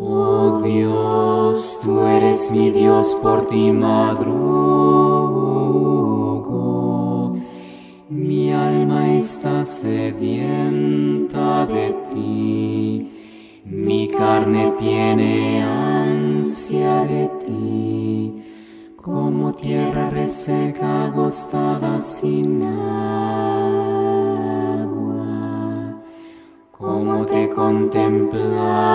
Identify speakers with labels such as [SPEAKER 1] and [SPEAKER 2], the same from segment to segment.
[SPEAKER 1] Oh Dios, tú eres mi Dios, por ti madrugo. Mi alma está sedienta de ti, mi carne tiene ansia de ti, como tierra reseca agostada sin agua. Como te contemplas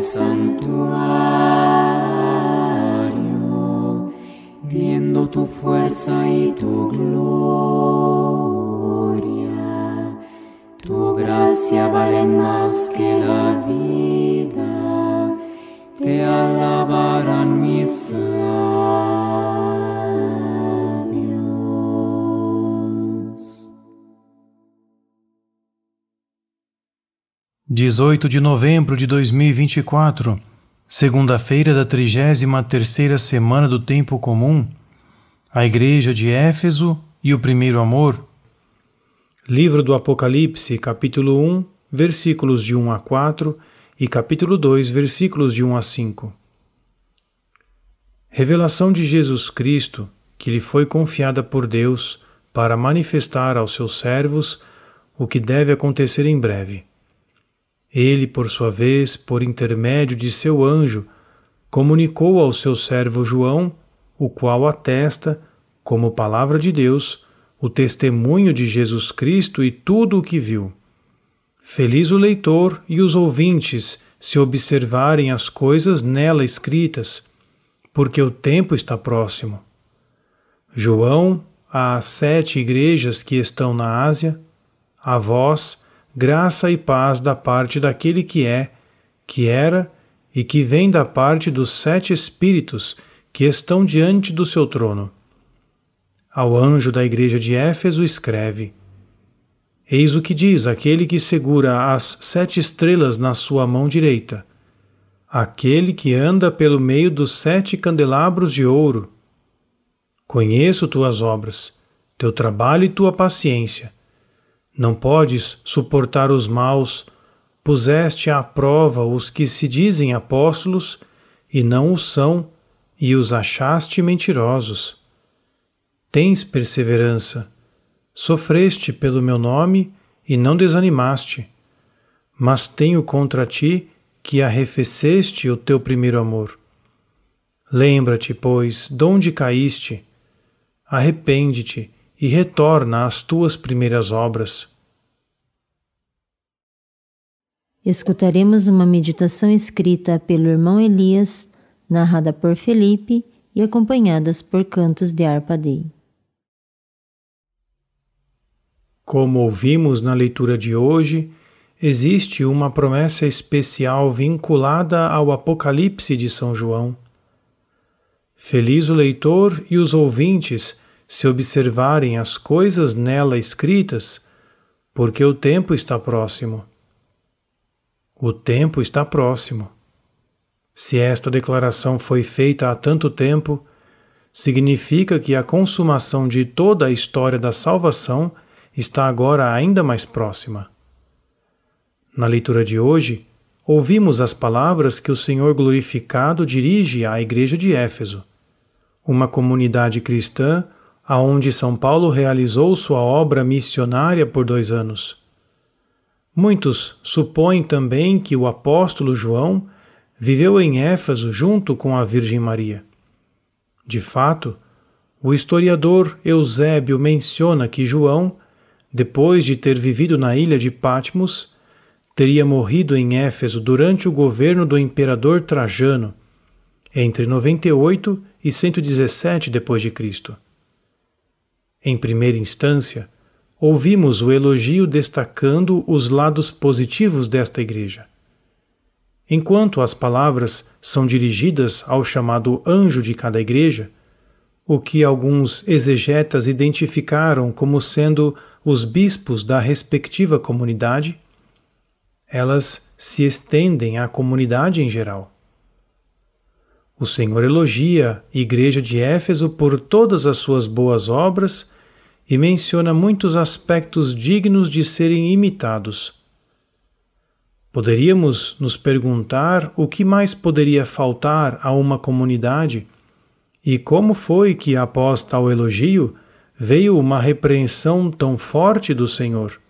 [SPEAKER 1] santuario, viendo tu fuerza y tu gloria. Tu gracia vale más que la vida, te alabarán
[SPEAKER 2] 18 de novembro de 2024, segunda-feira da 33 terceira semana do tempo comum, a igreja de Éfeso e o primeiro amor. Livro do Apocalipse, capítulo 1, versículos de 1 a 4 e capítulo 2, versículos de 1 a 5. Revelação de Jesus Cristo, que lhe foi confiada por Deus para manifestar aos seus servos o que deve acontecer em breve. Ele, por sua vez, por intermédio de seu anjo, comunicou ao seu servo João, o qual atesta, como palavra de Deus, o testemunho de Jesus Cristo e tudo o que viu. Feliz o leitor e os ouvintes se observarem as coisas nela escritas, porque o tempo está próximo. João, às sete igrejas que estão na Ásia, a vós, graça e paz da parte daquele que é, que era e que vem da parte dos sete Espíritos que estão diante do seu trono. Ao anjo da igreja de Éfeso escreve: Eis o que diz aquele que segura as sete estrelas na sua mão direita, aquele que anda pelo meio dos sete candelabros de ouro. Conheço tuas obras, teu trabalho e tua paciência não podes suportar os maus, puseste à prova os que se dizem apóstolos e não o são, e os achaste mentirosos. Tens perseverança, sofreste pelo meu nome e não desanimaste. Mas tenho contra ti que arrefeceste o teu primeiro amor. Lembra-te, pois, onde caíste. Arrepende-te e retorna às tuas primeiras obras.
[SPEAKER 1] Escutaremos uma meditação escrita pelo irmão Elias, narrada por Felipe e acompanhadas por cantos de Arpadei.
[SPEAKER 2] Como ouvimos na leitura de hoje, existe uma promessa especial vinculada ao Apocalipse de São João. Feliz o leitor e os ouvintes se observarem as coisas nela escritas, porque o tempo está próximo. O tempo está próximo. Se esta declaração foi feita há tanto tempo, significa que a consumação de toda a história da salvação está agora ainda mais próxima. Na leitura de hoje, ouvimos as palavras que o Senhor glorificado dirige à Igreja de Éfeso, uma comunidade cristã aonde São Paulo realizou sua obra missionária por dois anos. Muitos supõem também que o apóstolo João viveu em Éfeso junto com a Virgem Maria. De fato, o historiador Eusébio menciona que João, depois de ter vivido na ilha de Patmos, teria morrido em Éfeso durante o governo do imperador Trajano, entre 98 e 117 d.C. Em primeira instância, ouvimos o elogio destacando os lados positivos desta igreja. Enquanto as palavras são dirigidas ao chamado anjo de cada igreja, o que alguns exegetas identificaram como sendo os bispos da respectiva comunidade, elas se estendem à comunidade em geral. O Senhor elogia a igreja de Éfeso por todas as suas boas obras e menciona muitos aspectos dignos de serem imitados. Poderíamos nos perguntar o que mais poderia faltar a uma comunidade e como foi que, após tal elogio, veio uma repreensão tão forte do Senhor,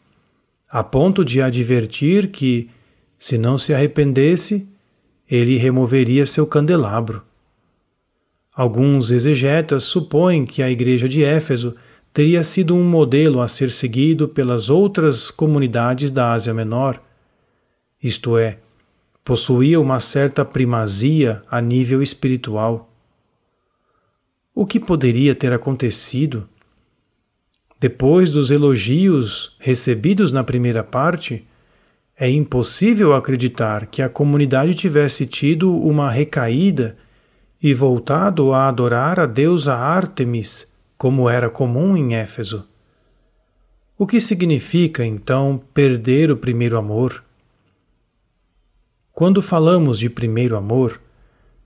[SPEAKER 2] a ponto de advertir que, se não se arrependesse, ele removeria seu candelabro. Alguns exegetas supõem que a igreja de Éfeso teria sido um modelo a ser seguido pelas outras comunidades da Ásia Menor, isto é, possuía uma certa primazia a nível espiritual. O que poderia ter acontecido? Depois dos elogios recebidos na primeira parte, é impossível acreditar que a comunidade tivesse tido uma recaída e voltado a adorar a deusa Ártemis como era comum em Éfeso. O que significa, então, perder o primeiro amor? Quando falamos de primeiro amor,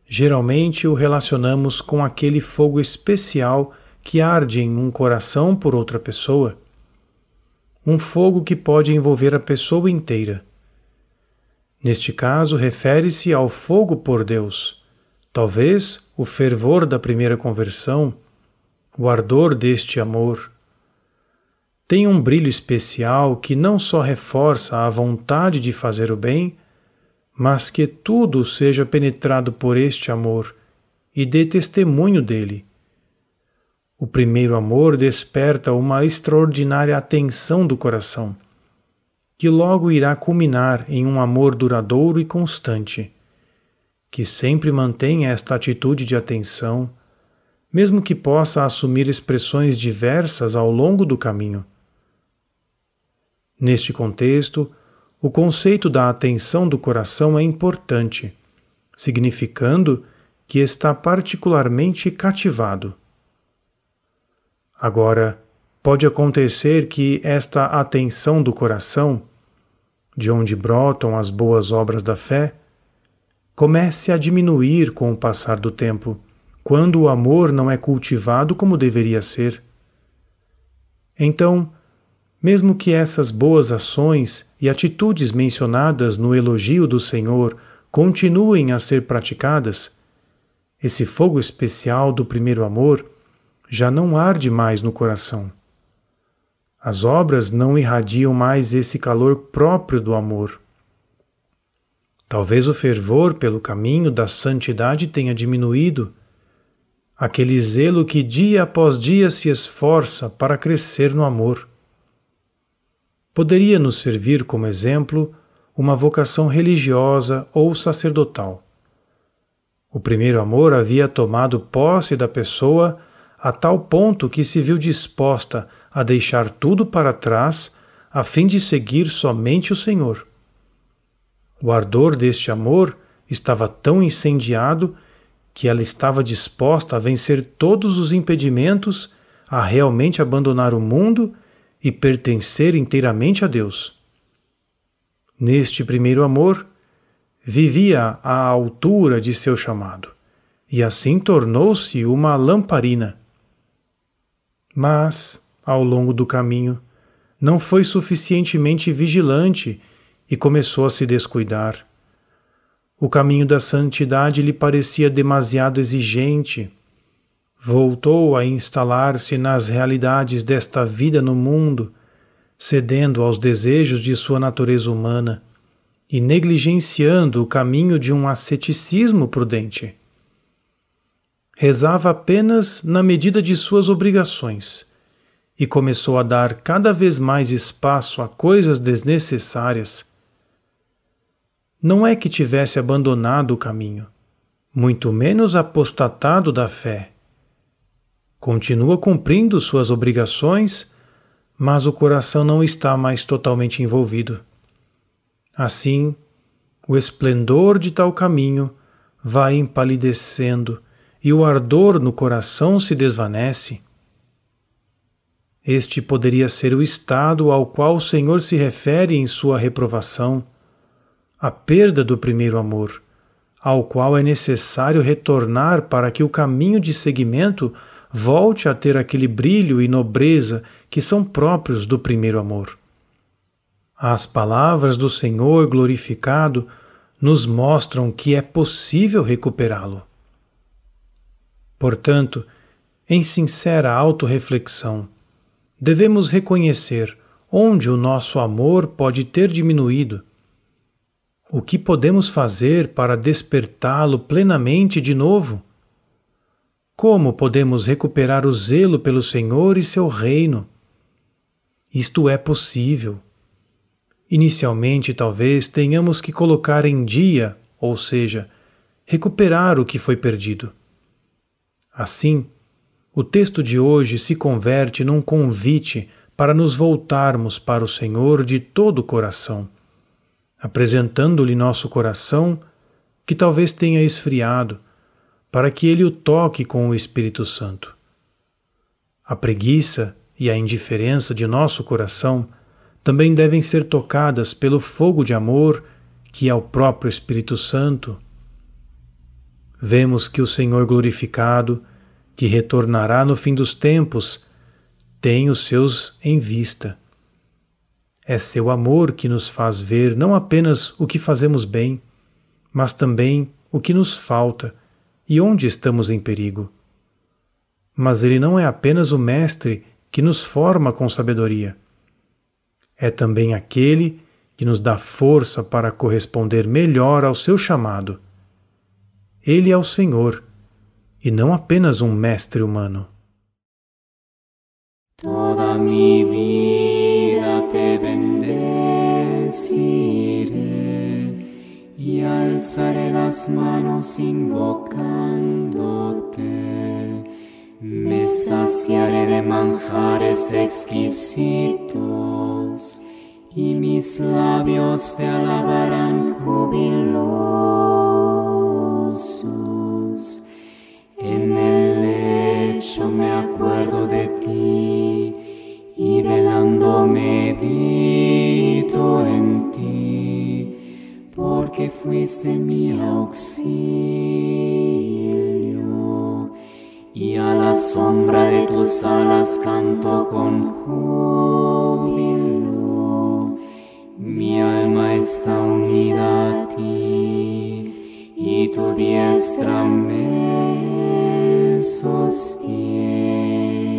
[SPEAKER 2] geralmente o relacionamos com aquele fogo especial que arde em um coração por outra pessoa. Um fogo que pode envolver a pessoa inteira. Neste caso, refere-se ao fogo por Deus, talvez o fervor da primeira conversão o ardor deste amor. Tem um brilho especial que não só reforça a vontade de fazer o bem, mas que tudo seja penetrado por este amor e dê testemunho dele. O primeiro amor desperta uma extraordinária atenção do coração, que logo irá culminar em um amor duradouro e constante. Que sempre mantenha esta atitude de atenção, mesmo que possa assumir expressões diversas ao longo do caminho. Neste contexto, o conceito da atenção do coração é importante, significando que está particularmente cativado. Agora, pode acontecer que esta atenção do coração, de onde brotam as boas obras da fé, comece a diminuir com o passar do tempo quando o amor não é cultivado como deveria ser. Então, mesmo que essas boas ações e atitudes mencionadas no elogio do Senhor continuem a ser praticadas, esse fogo especial do primeiro amor já não arde mais no coração. As obras não irradiam mais esse calor próprio do amor. Talvez o fervor pelo caminho da santidade tenha diminuído aquele zelo que dia após dia se esforça para crescer no amor. Poderia nos servir como exemplo uma vocação religiosa ou sacerdotal. O primeiro amor havia tomado posse da pessoa a tal ponto que se viu disposta a deixar tudo para trás a fim de seguir somente o Senhor. O ardor deste amor estava tão incendiado que ela estava disposta a vencer todos os impedimentos, a realmente abandonar o mundo e pertencer inteiramente a Deus. Neste primeiro amor, vivia à altura de seu chamado, e assim tornou-se uma lamparina. Mas, ao longo do caminho, não foi suficientemente vigilante e começou a se descuidar. O caminho da santidade lhe parecia demasiado exigente. Voltou a instalar-se nas realidades desta vida no mundo, cedendo aos desejos de sua natureza humana e negligenciando o caminho de um asceticismo prudente. Rezava apenas na medida de suas obrigações e começou a dar cada vez mais espaço a coisas desnecessárias não é que tivesse abandonado o caminho, muito menos apostatado da fé. Continua cumprindo suas obrigações, mas o coração não está mais totalmente envolvido. Assim, o esplendor de tal caminho vai empalidecendo e o ardor no coração se desvanece. Este poderia ser o estado ao qual o Senhor se refere em sua reprovação a perda do primeiro amor, ao qual é necessário retornar para que o caminho de seguimento volte a ter aquele brilho e nobreza que são próprios do primeiro amor. As palavras do Senhor glorificado nos mostram que é possível recuperá-lo. Portanto, em sincera autorreflexão, devemos reconhecer onde o nosso amor pode ter diminuído o que podemos fazer para despertá-lo plenamente de novo? Como podemos recuperar o zelo pelo Senhor e seu reino? Isto é possível. Inicialmente, talvez tenhamos que colocar em dia, ou seja, recuperar o que foi perdido. Assim, o texto de hoje se converte num convite para nos voltarmos para o Senhor de todo o coração apresentando-lhe nosso coração, que talvez tenha esfriado, para que ele o toque com o Espírito Santo. A preguiça e a indiferença de nosso coração também devem ser tocadas pelo fogo de amor que é o próprio Espírito Santo. Vemos que o Senhor glorificado, que retornará no fim dos tempos, tem os seus em vista. É seu amor que nos faz ver não apenas o que fazemos bem, mas também o que nos falta e onde estamos em perigo. Mas ele não é apenas o Mestre que nos forma com sabedoria. É também aquele que nos dá força para corresponder melhor ao seu chamado. Ele é o Senhor, e não apenas um mestre humano.
[SPEAKER 1] Toda minha vida y alzaré las manos invocándote. Me saciaré de manjares exquisitos y mis labios te alabarán alas canto con júbilo. Mi alma está unida a ti y tu diestra me sostiene.